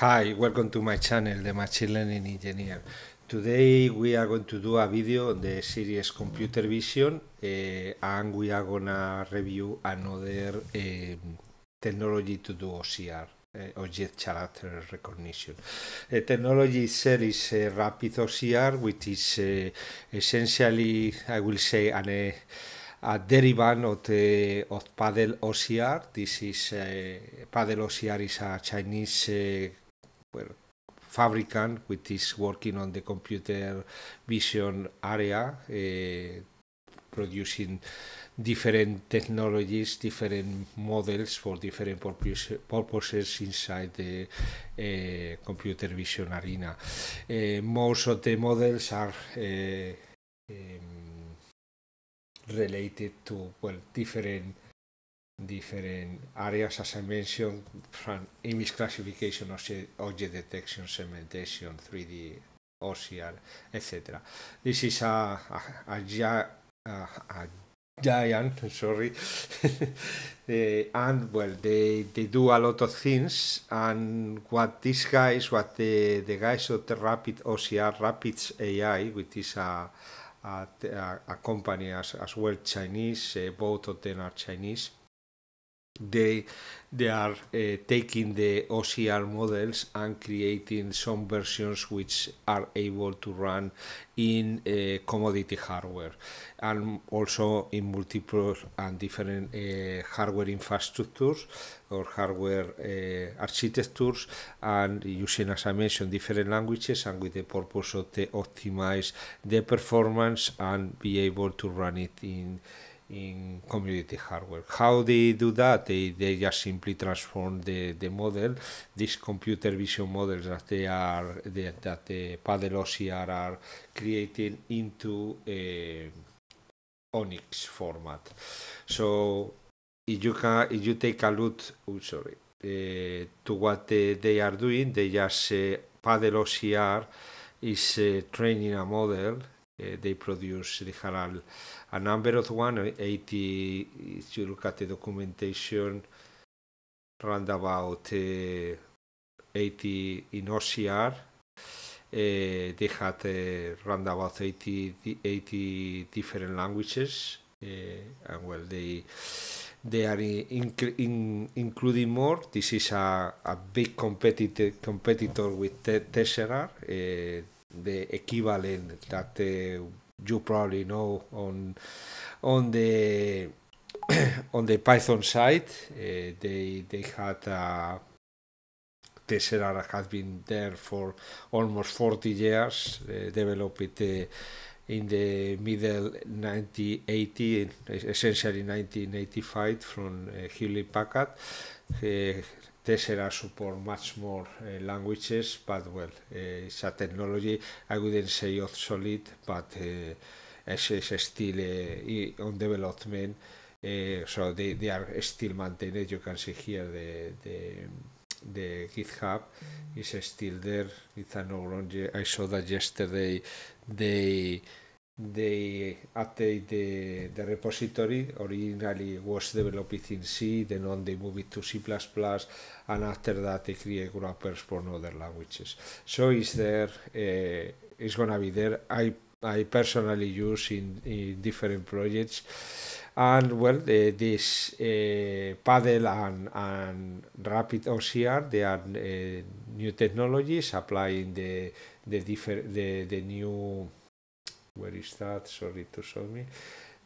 Hi, welcome to my channel, the Machine Learning Engineer. Today we are going to do a video on the series Computer Vision uh, and we are gonna review another eh, technology to do OCR. Uh, eh, object character recognition. The technology itself is rapid OCR, which is essentially, I will say, an a derivative of, the, of Padel OCR. This is uh, Padel OCR is a Chinese uh, where Fabricant, which is working on the computer vision area, uh, producing different technologies, different models for different purposes inside the uh, computer vision arena. Uh, most of the models are uh, um, related to well different different areas, as I mentioned, from image classification, object detection, segmentation, 3D, OCR, etc. This is a, a, a, a giant, sorry, eh, and well, they, they do a lot of things, and what these guys, what the, the guys of the Rapid OCR, Rapids AI, which is a, a, a company as, as well Chinese, uh, both of them are Chinese, they they are uh, taking the OCR models and creating some versions which are able to run in uh, commodity hardware and also in multiple and different uh, hardware infrastructures or hardware uh, architectures and using as I mentioned different languages and with the purpose of to optimize the performance and be able to run it in in community hardware. How they do that? They, they just simply transform the, the model, these computer vision models that they are that that the Padel OCR are creating into a Onyx format. So if you can, if you take a look, oh, sorry, eh, to what they, they are doing, they just uh, Padel OCR is eh, training a model. they produce the Harald a number of 180, if you look at the documentation, around about uh, 80 in OCR. Uh, they had uh, around about 80, 80 different languages, uh, and well, they they are in, in, including more. This is a, a big competitor competitor with Tessera, uh, the equivalent that uh, you probably know on on the on the Python side, uh, they they had uh, Tessera has been there for almost 40 years, uh, developed uh, in the middle 1980, essentially 1985 from uh, Hewlett Packard. Uh, tesseract support much more uh, languages, but well, uh, it's a technology I wouldn't say obsolete, but uh, eh, it's, still uh, on development. so they, they are still maintained. You can see here the the, the GitHub is still there. It's an orange. I saw that yesterday. They they update the, the repository. Originally was developed in C, then on they move it to C++, and after that they create wrappers for other languages. So is there, uh, it's gonna be there. I, I personally use in, in different projects. And well, the, this uh, Paddle and, and Rapid OCR, they are uh, new technologies applying the, the, different the, the new where is that? Sorry to show me.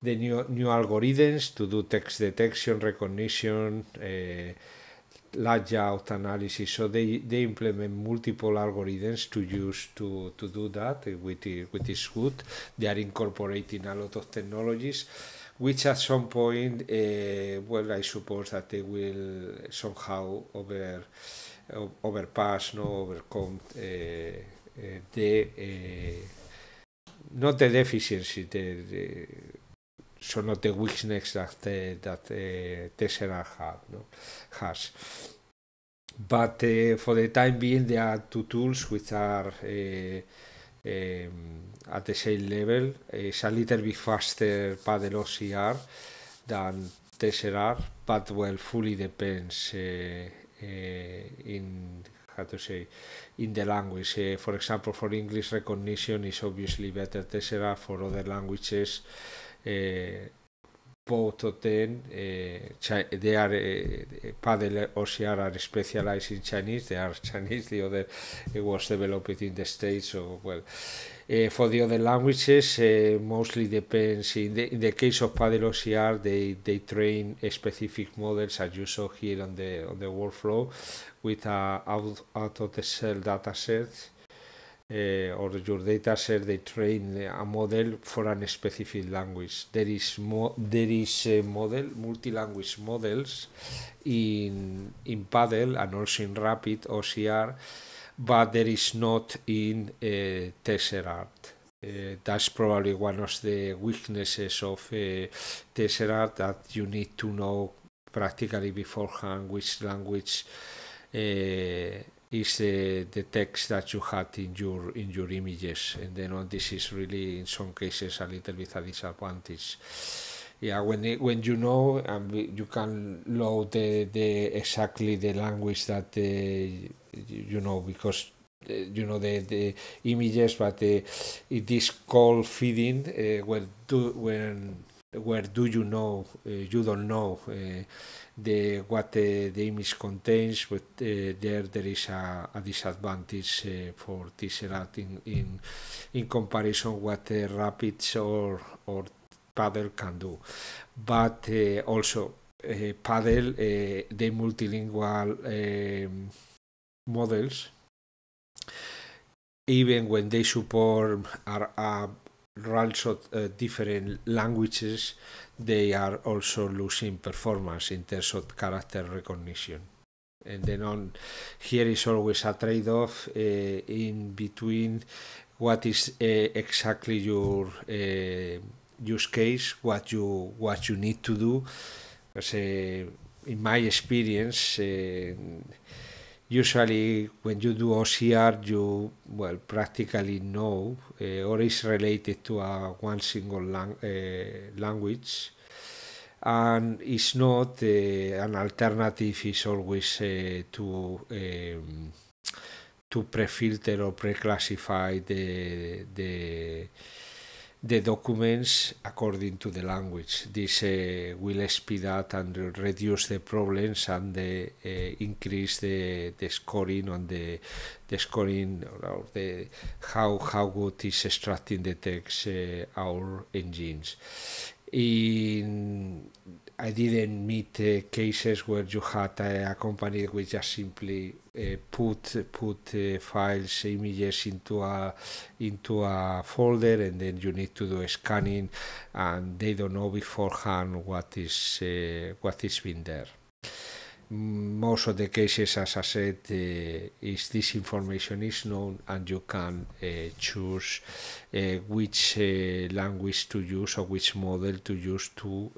The new, new algorithms to do text detection, recognition, uh, layout analysis. So they, they implement multiple algorithms to use to, to do that, which is, which is good. They are incorporating a lot of technologies, which at some point, uh, well, I suppose that they will somehow over overpass, no, overcome uh, uh the uh, not the deficiency, the, the so not the weakness that the, eh, that uh, eh, had, no? has. But uh, for the time being, there are two tools which are uh, um, at the same level. It's a little bit faster paddle OCR than Tessera, but well, fully depends uh, in how to say in the language. Uh, for example, for English recognition is obviously better Tessera. For other languages, uh, both of them uh, they are uh, eh, eh, paddle OCR are specialized in Chinese they are Chinese the other it eh, was developed in the States so well uh, for the other languages uh, mostly depends in the, in the case of paddle OCR they, they train specific models as you saw here on the on the workflow with a uh, out, out of the cell data sets uh, or your data set they train a model for a specific language there is mo there is a model multi-language models in in paddle and also in rapid ocr but there is not in uh, tesseract uh, that's probably one of the weaknesses of uh, tesseract that you need to know practically beforehand which language uh, is uh, the text that you had in your in your images and then oh, this is really in some cases a little bit a disadvantage yeah when it, when you know and um, you can load the, the exactly the language that uh, you know because uh, you know the the images but uh, it is called feeding uh, when do when where do you know uh, you don't know uh, the what the, the image contains but uh, there there is a, a disadvantage for Tesseract in, in in comparison what the rapids or or paddle can do but also paddle the multilingual models even when they support are also uh, different languages, they are also losing performance in terms of character recognition. And then on here is always a trade-off uh, in between what is uh, exactly your uh, use case, what you what you need to do. Because uh, in my experience uh, usually when you do OCR, you well practically know uh, or is related to a uh, one single lang uh, language, and it's not uh, an alternative. Is always to um, to pre-filter or pre-classify the the the documents according to the language. This uh, will speed up and reduce the problems and the, uh, increase the, the scoring on the, the scoring or the how how good is extracting the text uh, our engines. In I didn't meet uh, cases where you had a, a company which just simply uh, put put uh, files images into a into a folder and then you need to do scanning and they don't know beforehand what is uh, what is in there most of the cases, as I said, uh, eh, is this information is known and you can uh, choose uh, which language to use or which model to use to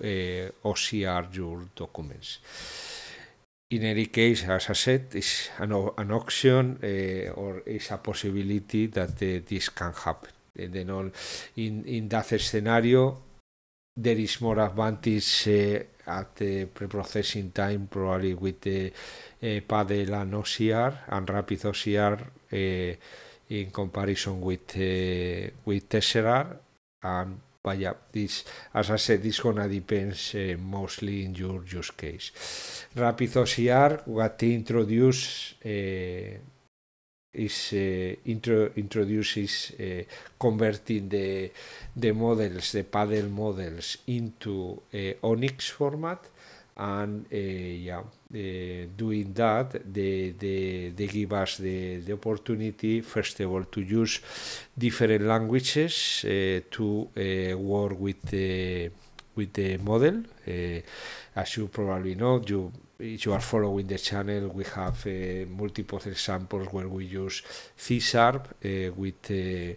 OCR your documents. In any case, as I said, it's an, an option or it's a possibility that this can happen. And then in, in that scenario, there is more advantage at the pre time probably with the uh, eh, paddle and OCR and rapid OCR uh, eh, in comparison with uh, with Tesserar and but yeah, this, as I said, this gonna depends uh, mostly in your use case. Rapid OCR, got they introduce uh, is eh, introduces eh, converting the, models, the paddle models into uh, Onyx format and yeah, doing that they, they, they give us the, opportunity first of all to use different languages to work with the with the model. Uh, as you probably know, you if you are following the channel, we have uh, multiple examples where we use C sharp uh, with uh,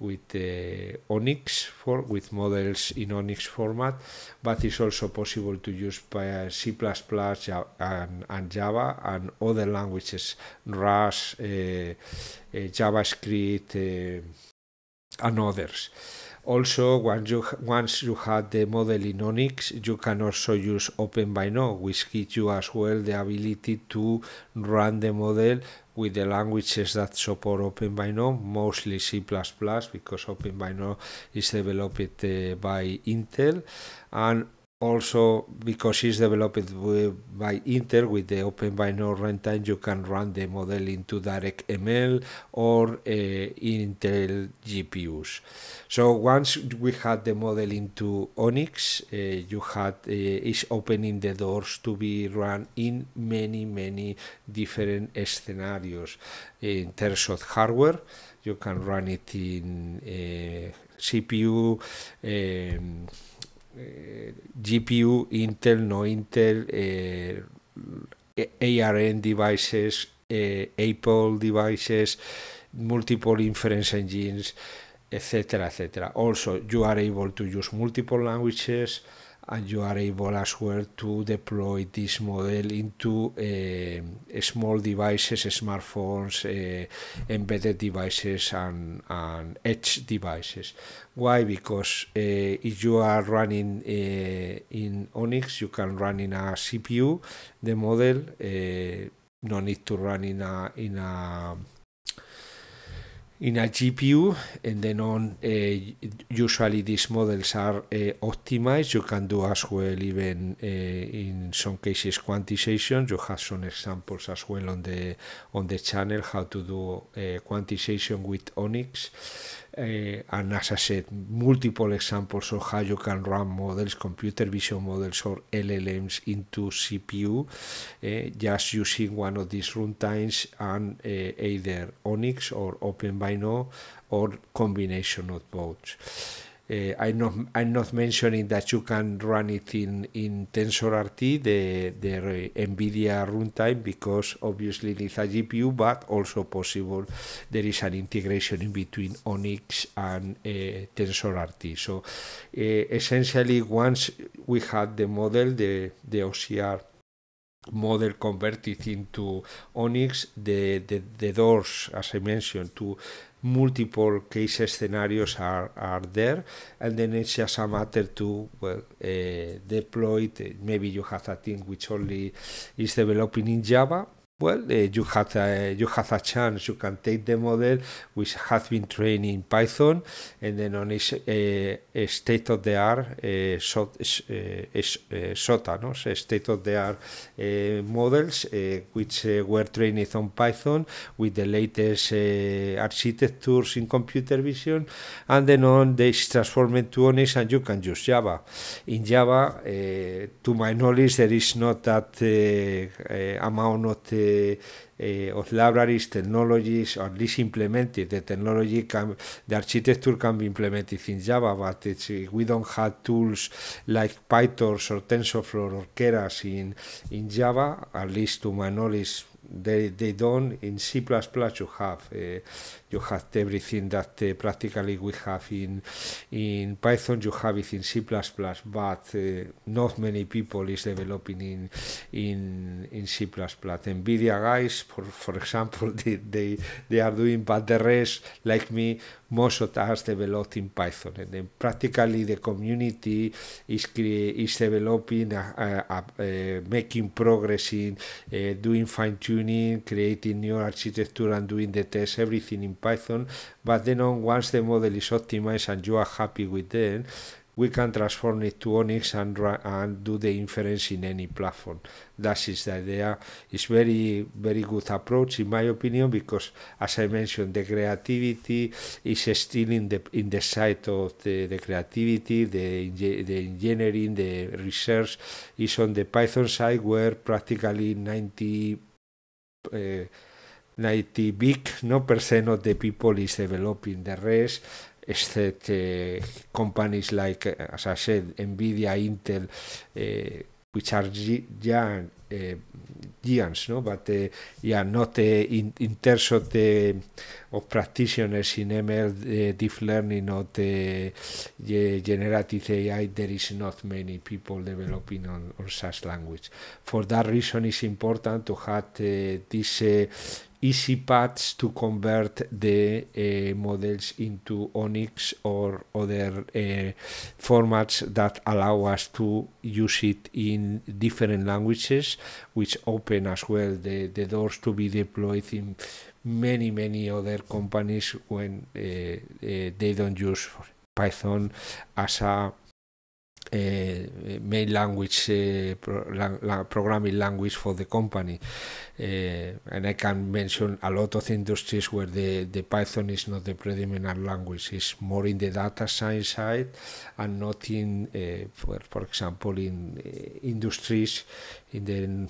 with uh, Onyx for with models in Onyx format, but it's also possible to use uh, C++ and, and Java and other languages, Rust, JavaScript, and others. Also, once you, once you have the model in Onyx, you can also use OpenByNow, which gives you as well the ability to run the model with the languages that support OpenByNow, mostly C++, because OpenByNow is developed uh, by Intel, and also because it's developed by Intel with the Open Binary runtime, you can run the model into DirectML or uh, Intel GPUs. So once we had the model into Onyx, uh, you had uh, is opening the doors to be run in many many different scenarios in terms of hardware. You can run it in uh, CPU. Um, Eh, GPU, Intel, no Intel, eh, ARN devices, eh, Apple devices, multiple inference engines, etc. etc. Also, you are able to use multiple languages and you are able as well to deploy this model into uh, small devices, smartphones, uh, embedded devices, and, and, edge devices. Why? Because uh, if you are running in Onyx, you can run in a CPU the model. no need to run in a in a in a GPU and then on uh, usually these models are uh, optimized you can do as well even uh, in some cases quantization you have some examples as well on the on the channel how to do uh, quantization with Onyx uh, eh, and as I said, multiple examples of how you can run models, computer vision models, or LLMs into CPU uh, eh, just using one of these runtimes and uh, either ONNX or OpenBINO or combination of both. Uh, I'm not I'm not mentioning that you can run it in in TensorRT the the NVIDIA runtime because obviously it's a GPU, but also possible there is an integration in between Onyx and uh, TensorRT. So uh, essentially, once we had the model, the the OCR model converted into Onyx, the, the, the doors, as I mentioned, to multiple case scenarios are, are there and then it's just a matter to well, uh, deploy it maybe you have a team which only is developing in java well, uh, you have a, you have a chance. You can take the model which has been trained in Python, and then on its uh, state of the art, uh, SOTA, uh, uh, no? So state of the art uh, models which were trained on Python with the latest architectures in computer vision, and then on they transform to Onyx, and you can use Java. In Java, to my knowledge, there is not that amount of Eh, of libraries, technologies, or at least implemented. The technology can, the architecture can be implemented in Java, but it's, eh, we don't have tools like PyTorch or TensorFlow or Keras in, in Java, at least to my knowledge, they, they don't. In C++ you have. Uh, you have everything that uh, practically we have in in Python, you have it in C++, but uh, not many people is developing in in in C++. NVIDIA guys, for for example, they they, they are doing, but the rest, like me, most of us developed in Python, and then practically the community is is developing, a, a, a, making progress in uh, doing fine tuning, creating new architecture, and doing the tests, everything in Python, but then on once the model is optimized and you are happy with them, we can transform it to Onyx and, and do the inference in any platform. That is the idea. It's very, very good approach in my opinion because, as I mentioned, the creativity is still in the in the side of the, the creativity, the the engineering, the research is on the Python side where practically 90. Uh, 90 big no percent of the people is developing the rest except uh, companies like eh, as i said nvidia intel uh, which are uh, giants no but yeah not in, in terms of the of practitioners in ml deep learning or the generative ai there is not many people developing on, on such language for that reason it's important to have this easy paths to convert the uh, models into Onyx or other uh, formats that allow us to use it in different languages, which open as well the, the doors to be deployed in many, many other companies when uh, they don't use Python as a Eh, main language eh, pro la programming language for the company. Eh, and I can mention a lot of industries where the, the Python is not the predominant language, it's more in the data science side and not in, for, for example, in industries in the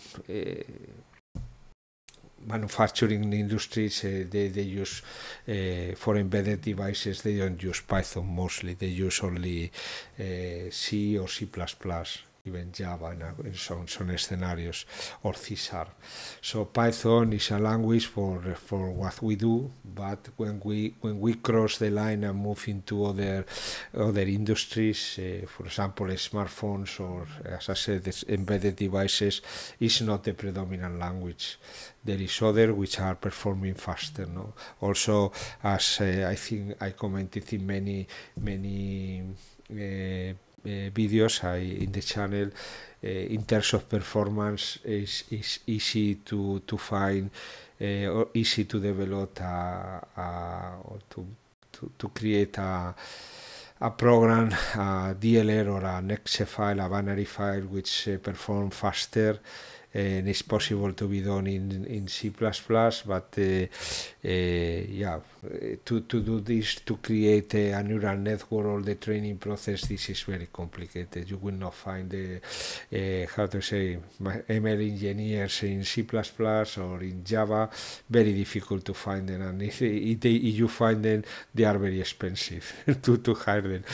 manufacturing industries, uh, they, they use uh, eh, for embedded devices, they don't use Python mostly, they use only eh, C or C++ even Java in some, some scenarios or C sharp. So Python is a language for for what we do, but when we when we cross the line and move into other other industries, uh, for example, smartphones or as I said, embedded devices, is not the predominant language. There is other which are performing faster. No, also as uh, I think I commented in many many. Uh, Eh, videos I, in the channel. Eh, in terms of performance, is is easy to to find eh, or easy to develop a, a, or to, to to create a a program, a DLL or an exe file, a binary file, which uh, perform faster and eh, it's possible to be done in, in C++, but eh, eh, yeah, to, to do this, to create a, neural network or the training process, this is very complicated. You will not find the, how to say, ML engineers in C++ or in Java, very difficult to find them. And if, if, they, if you find them, they are very expensive to, to hire them.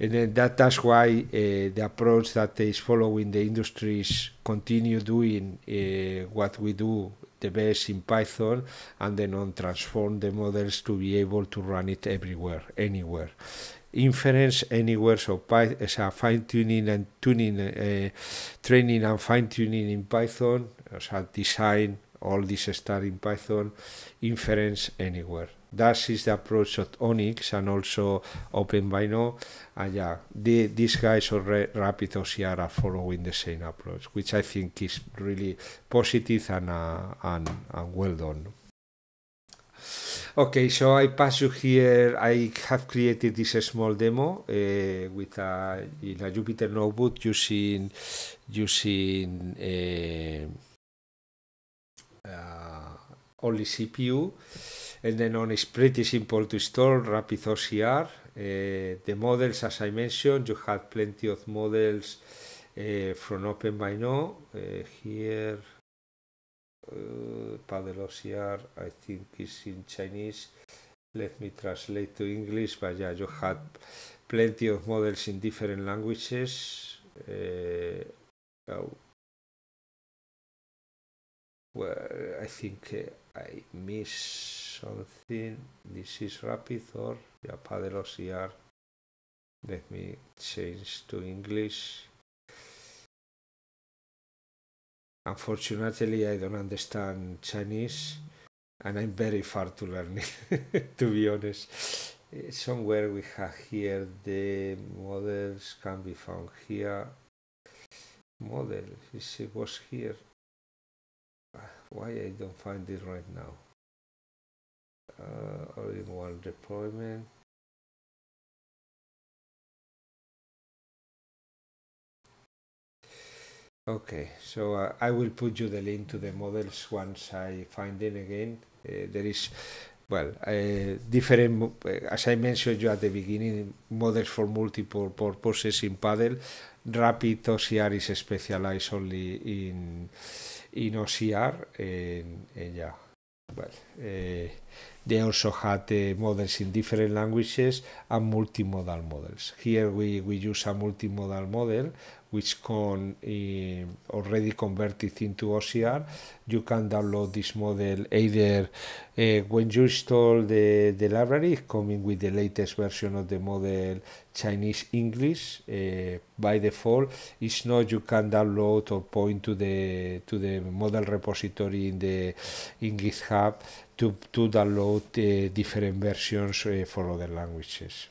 And then that, that's why the approach that is following the industries continue doing uh, what we do the best in Python and then on transform the models to be able to run it everywhere, anywhere. Inference anywhere, so, Python, eh, so fine tuning and tuning, uh, training and fine tuning in Python, so design, all this stuff in Python, inference anywhere that is the approach of Onyx and also OpenVINO. And yeah, the, these guys or Rapid OCR are following the same approach, which I think is really positive and, uh, and, and well done. Okay, so I pass you here. I have created this small demo uh, with a, in a Jupyter notebook using using uh, uh, only CPU. then on is pretty simple to install, Rapid OCR. Eh, the models, as I mentioned, you have plenty of models eh, from Open by now. Eh, here, Paddle OCR, I think is in Chinese. Let me translate to English, but yeah, you have plenty of models in different languages. Oh. Well, I think I miss something this is rapid or the paddles let me change to English unfortunately I don't understand Chinese and I'm very far to learn it to be honest eh, somewhere we have here the models can be found here model it was here ah, why I don't find it right now uh, all one deployment Okay, so uh, I will put you the link to the models once I find it again. Uh, there is, well, uh, different, as I mentioned you at the beginning, models for multiple purposes in Paddle. Rapid OCR is specialized only in in OCR, and, well, They also had uh, models in different languages and multimodal models. Here we, we use a multimodal model which can uh, eh, already convert it into OCR. You can download this model either uh, when you install the, the library, coming with the latest version of the model Chinese English uh, by default. If not, you can download or point to the to the model repository in the in GitHub to, to download different versions eh, for other languages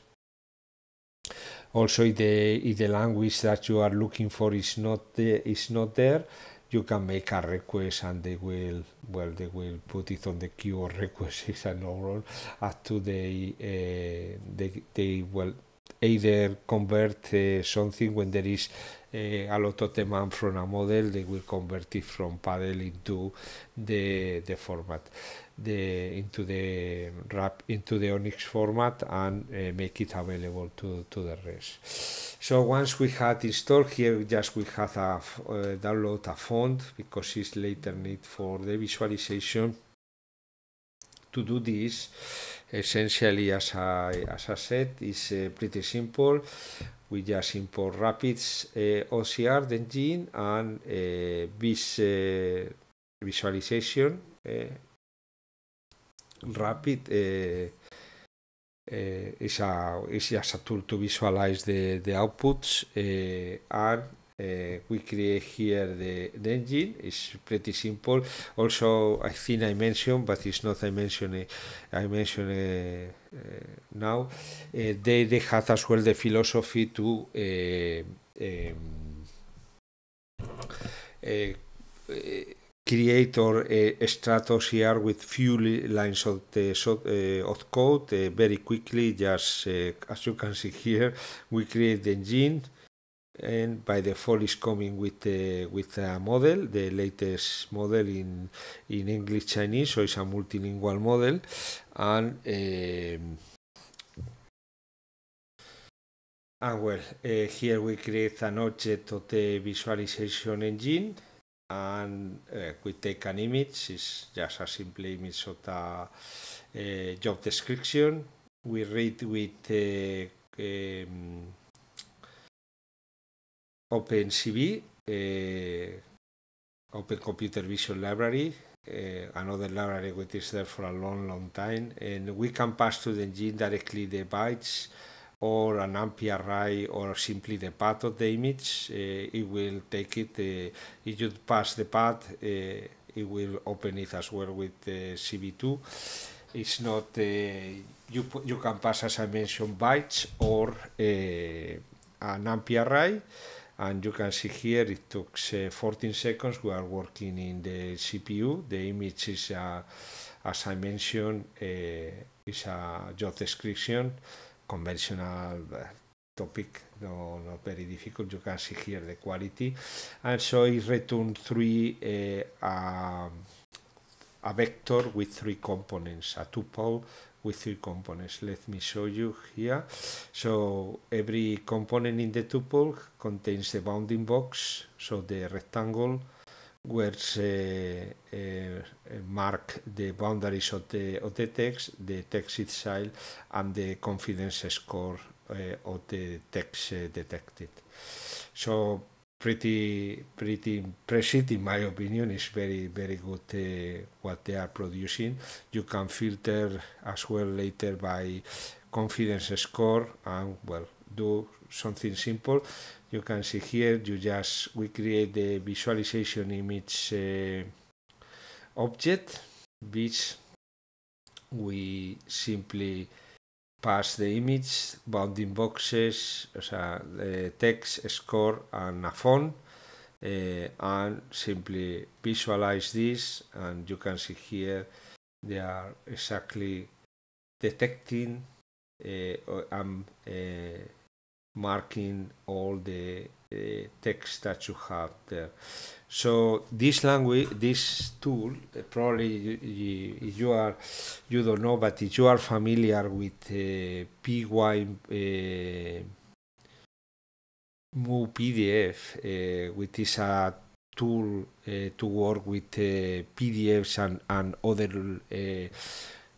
also if the if the language that you are looking for is not the, is not there you can make a request and they will well they will put it on the queue or request it and overall up to they uh, they they will either convert uh, something when there is uh, a lot of demand from a model they will convert it from paddle into the the format the into the wrap into the Onyx format and uh, make it available to, to the rest. So once we had installed here, just we had a uh, download a font because it's later need for the visualization. To do this, essentially as I as I said, is uh, pretty simple. We just import Rapids uh, OCR the engine and uh, this uh, visualization rapid is, a, is a tool to visualize the, the outputs eh, and uh, we create here the, the, engine it's pretty simple also i think i mentioned but it's not i mentioned eh, i mentioned uh, now they they had as well the philosophy to um, create or uh, Stratos with few lines of, the, uh, of code uh, very quickly. Just eh, as you can see here, we create the engine, and by default is coming with the, with a model, the latest model in in English Chinese, so it's a multilingual model, and. and well, here we create an object of the visualization engine and uh, we take an image, is just a simple image of the uh, job description. We read with uh, um, OpenCV, eh, Open Computer Vision Library, eh, another library which is there for a long, long time, and we can pass to the engine directly the bytes or an array, or simply the path of the image, eh, it will take it, eh, if you pass the path, eh, it will open it as well with the CV2. It's not, you, you can pass, as I mentioned, bytes or an array, and you can see here it took uh, 14 seconds we are working in the CPU the image is uh, as I mentioned uh, is a job description conventional eh, topic, no, not very difficult. You can see here the quality. And so it returned three, uh, uh, a vector with three components, a tuple with three components. Let me show you here. So every component in the tuple contains the bounding box, so the rectangle, which uh, uh, mark the boundaries of the, of the text, the text itself, and the confidence score uh, of the text detected. So pretty pretty impressive in my opinion is very very good uh, what they are producing you can filter as well later by confidence score and well do something simple. You can see here, you just, we create the visualization image uh, object, which we simply pass the image, bounding boxes, o uh, text, score, and a font, uh, and simply visualize this, and you can see here they are exactly detecting I'm uh, um, uh, marking all the uh, text that you have there. So this language, this tool, probably you, you, are, you don't know, but if you are familiar with PY. PDF, uh, which is a tool uh, to work with uh, PDFs and, and other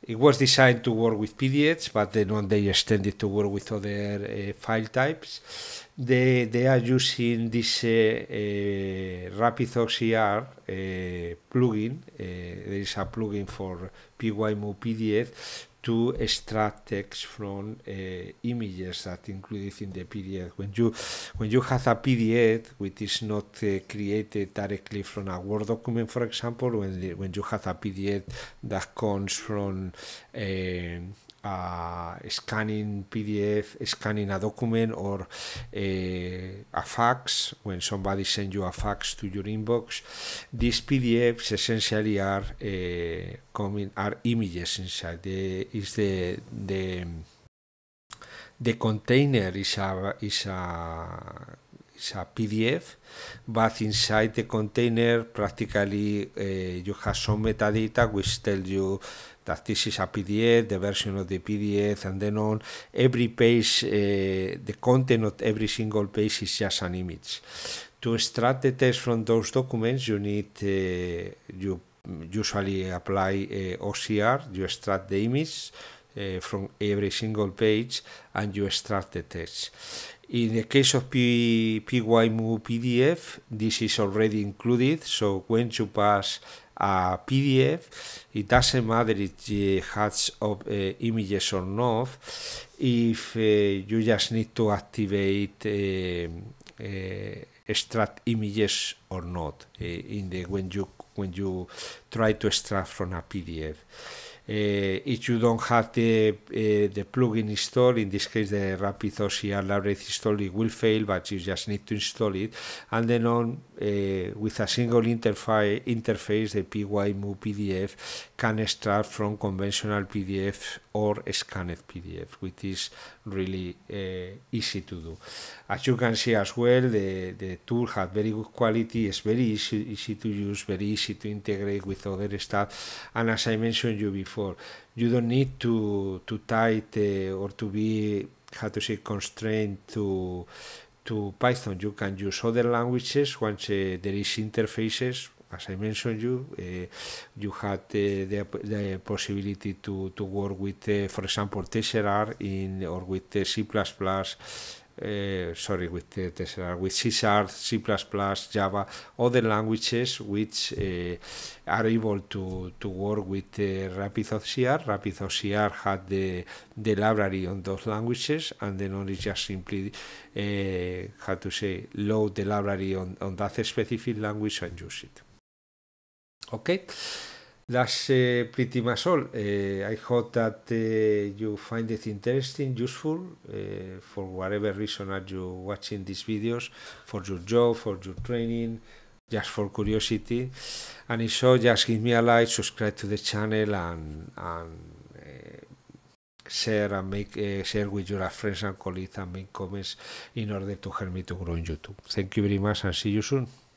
it was designed to work with PDFs, but then when they extended to work with other eh, file types. They, they are using this eh, eh, Rapidox ER plugin. there is a plugin for PyMOO PDF to extract text from uh, images that included in the PDF. When you when you have a PDF which is not uh, created directly from a Word document, for example, when when you have a PDF that comes from uh, scanning PDF, scanning a document, or eh, a fax when somebody sends you a fax to your inbox. These PDFs essentially are eh, coming are images inside. The, is the the the container is a is a is a PDF, but inside the container, practically uh, you have some metadata which tell you that this is a PDF, the version of the PDF, and then on every page, uh, the content of every single page is just an image. To extract the text from those documents, you need uh, you usually apply eh, OCR. You extract the image from every single page, and you extract the text in the case of P PyMU PDF, this is already included, so when you pass a PDF, it doesn't matter if it has of, uh, eh, images or not, if uh, you just need to activate uh, extract images or not in the when you when you try to extract from a PDF. Eh, if you don't have the eh, the plugin installed, in this case the Rapid OCR Labyrinth install, it will fail, but you just need to install it. And then on eh, with a single interface, interface the PyMU PDF can extract from conventional PDFs or scanned PDF, which is really uh, easy to do. As you can see as well, the, the tool has very good quality, it's very easy, easy to use, very easy to integrate with other stuff, and as I mentioned you before, you don't need to, to tight uh, or to be, how to say, constrained to to Python. You can use other languages once uh, there is interfaces as I mentioned you, eh, you had the, the possibility to, to work with, eh, for example, Tesseract in or with eh, C++. Uh, sorry, with the with C Sharp, C++, Java, other languages which uh, are able to, to work with uh, RapidOCR. RapidOCR had the, the library on those languages, and then only just simply, uh, to say, load the library on, on that specific language and use it ok that's eh, pretty much all eh, i hope that eh, you find it interesting useful for whatever reason are you watching these videos for your job for your training just for curiosity and if so just give me a like subscribe to the channel and and share and make uh, share with your friends and colleagues and make comments in order to help me to grow in YouTube. Thank you very much and see you soon.